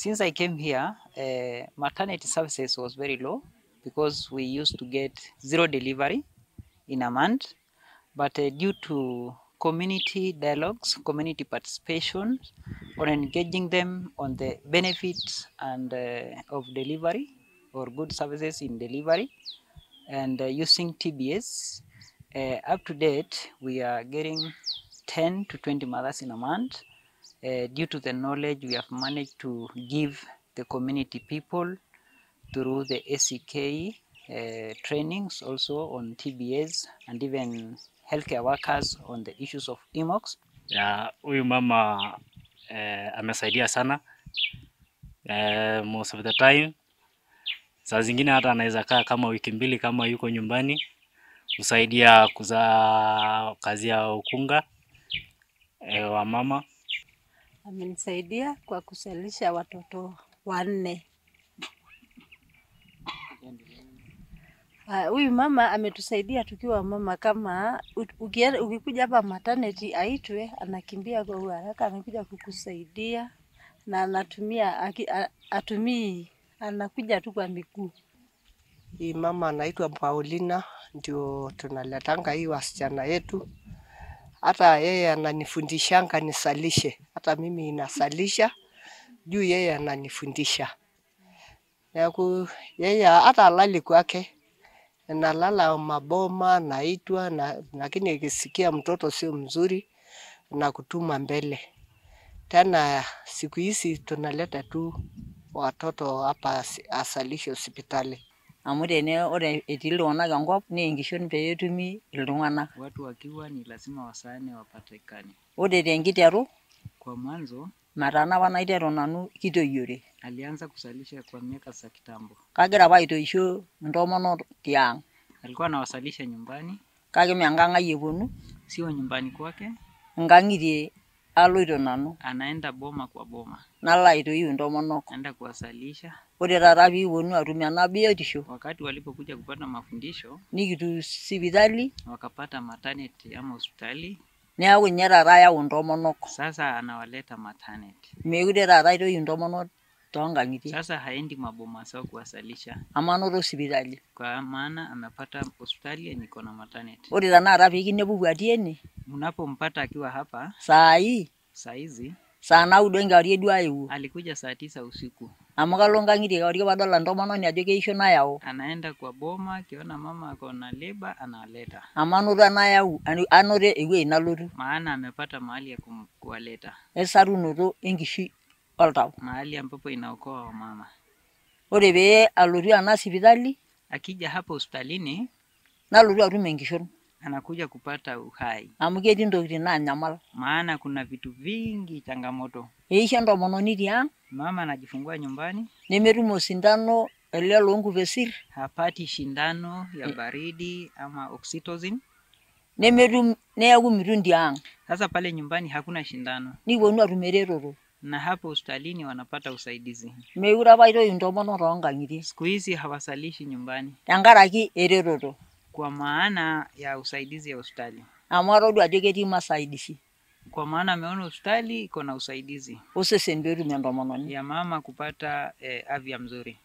Since I came here, uh, maternity services was very low because we used to get zero delivery in a month. But uh, due to community dialogues, community participation, or engaging them on the benefits and eh, of delivery or good services in delivery, and using TBS, uh, up to date, we are getting 10 to 20 mothers in a month Uh, due to the knowledge we have managed to give the community people through the SEK uh, trainings also on TBS and even healthcare workers on the issues of emox. Yeah, huyu mama eh, amesaidia sana uh, most of the time. Saa zingine hata anaweza kaa kama wiki mbili kama yuko nyumbani, husaidia kuzaa kazi ya ukunga eh, wa mama Amenisaidia kwa kuzalisha watoto wanne. Ah, huyu uh, mama ametusaidia tukiwa mama, kama ukikuja hapa maternity aitwe, anakimbia kwa haraka anakuja kukusaidia na anatumia atumii, anakuja tu kwa miguu. Hii mama anaitwa Paulina, ndio tunaletanga hii wasichana yetu. Hata yeye ananifundishanga nisalishe hata mimi inasalisha juu yeye ananifundisha yaku yeye hata alali kwake nalala maboma naitwa na, lakini ikisikia mtoto sio mzuri na kutuma mbele tena. Siku hizi tunaleta tu watoto hapa asalisho hospitali amu tene ore etii iltung'anak enkop nee enkishon iltung'anak watu wakiwa ni lazima wasaane wapatikane. Ore tenkiteru kwa mwanzo mataana apa naiteru nanu kitoiore. Alianza kusalisha kwa miaka za kitambo. Kagira apa aitoisho ntomono tiang. Alikuwa anawasalisha nyumbani, kage mianganga ai eponu, sio nyumbani kwake, nkang'itie aloito nanu. Anaenda boma kwa boma, nala nalo aitoiu intomonok. Anaenda kuwasalisha. Ore taata piikiponu atum ena biotisho, wakati walipokuja kupata mafundisho, nikitu sipitali, wakapata maternity ama hospitali Neeku ninye taata ayau intomonok. Sasa anawaleta maternity. Meekure taata aitoyi intomonok toonkang'itie. Sasa haendi mabomasa kuwasalisha. Amu anoto sipitali. Kwa maana amepata hospitali niko na maternity. Ore tanakata peekinipu ene. Mnapompata akiwa hapa. Saa hii. Saa hizi. Saa naudo enkewarie duo aewuo. Alikuja saa tisa usiku amu kalo nkang'itie kewarie padol entomononi ajo keisho nayau anaenda kwa boma kiona mama ako na leba analeta amu anoto enayau anoto ewueji nalotu maana amepata mahali ya kuwaleta esarunoto enkishui oltau mahali ambapo inaokoa wamama ore pee alotu ena sipitali akija hapa hospitalini nalotu atum enkishon anakuja kupata uhai amuketi na naanyamal maana kuna vitu vingi changamoto eisho entomononi tiang mama anajifungua nyumbani nimerumo sindano ele longu vesir hapati shindano ya e. baridi ama oxytocin nemetum neeku mirundi ang sasa pale nyumbani hakuna shindano nikiponu atum eretoto na hapo hospitalini wanapata usaidizi. meura apa itoyu ntomonok toonkang'itie, siku hizi hawasalishi nyumbani tenkaraki ereroro kwa maana ya usaidizi ya hospitali amwarodi ajo masaidisi kwa maana ameona hospitali iko na usaidizi osesen peetum entomononi ya mama kupata eh, afya mzuri